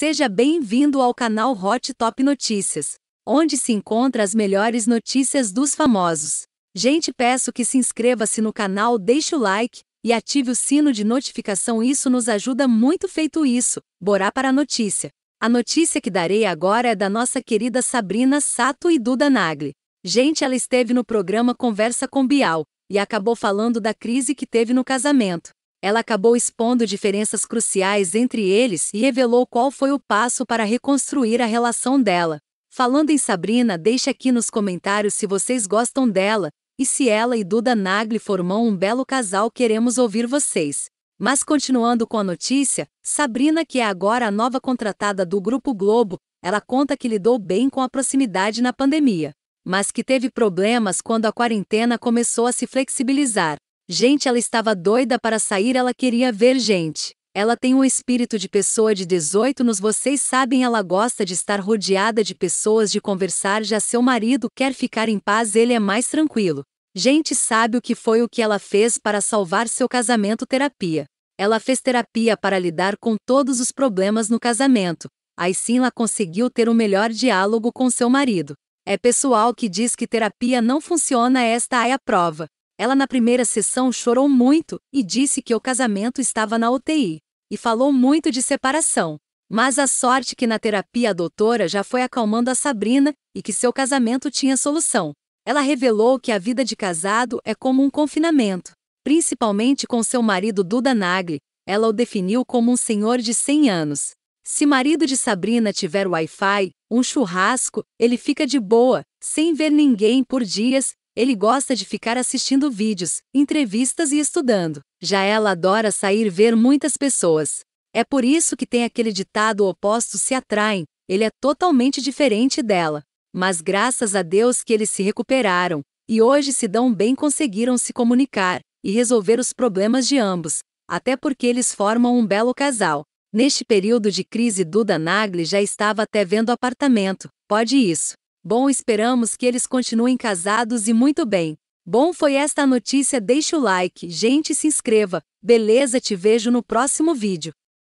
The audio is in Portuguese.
Seja bem-vindo ao canal Hot Top Notícias, onde se encontra as melhores notícias dos famosos. Gente, peço que se inscreva-se no canal, deixe o like e ative o sino de notificação, isso nos ajuda muito feito isso. Bora para a notícia. A notícia que darei agora é da nossa querida Sabrina Sato e Duda Nagli. Gente, ela esteve no programa Conversa com Bial e acabou falando da crise que teve no casamento ela acabou expondo diferenças cruciais entre eles e revelou qual foi o passo para reconstruir a relação dela. Falando em Sabrina, deixe aqui nos comentários se vocês gostam dela e se ela e Duda Nagli formam um belo casal, queremos ouvir vocês. Mas continuando com a notícia, Sabrina, que é agora a nova contratada do Grupo Globo, ela conta que lidou bem com a proximidade na pandemia, mas que teve problemas quando a quarentena começou a se flexibilizar. Gente, ela estava doida para sair, ela queria ver gente. Ela tem um espírito de pessoa de 18 anos. vocês sabem, ela gosta de estar rodeada de pessoas, de conversar, já seu marido quer ficar em paz, ele é mais tranquilo. Gente sabe o que foi o que ela fez para salvar seu casamento terapia. Ela fez terapia para lidar com todos os problemas no casamento. Aí sim ela conseguiu ter um melhor diálogo com seu marido. É pessoal que diz que terapia não funciona, esta é a prova. Ela, na primeira sessão, chorou muito e disse que o casamento estava na UTI. E falou muito de separação. Mas a sorte que na terapia a doutora já foi acalmando a Sabrina e que seu casamento tinha solução. Ela revelou que a vida de casado é como um confinamento. Principalmente com seu marido Duda Nagli, ela o definiu como um senhor de 100 anos. Se marido de Sabrina tiver Wi-Fi, um churrasco, ele fica de boa, sem ver ninguém por dias ele gosta de ficar assistindo vídeos, entrevistas e estudando. Já ela adora sair ver muitas pessoas. É por isso que tem aquele ditado oposto se atraem, ele é totalmente diferente dela. Mas graças a Deus que eles se recuperaram, e hoje se dão bem conseguiram se comunicar e resolver os problemas de ambos, até porque eles formam um belo casal. Neste período de crise, Duda Nagli já estava até vendo apartamento. Pode isso. Bom, esperamos que eles continuem casados e muito bem. Bom foi esta notícia, deixa o like, gente, se inscreva. Beleza, te vejo no próximo vídeo.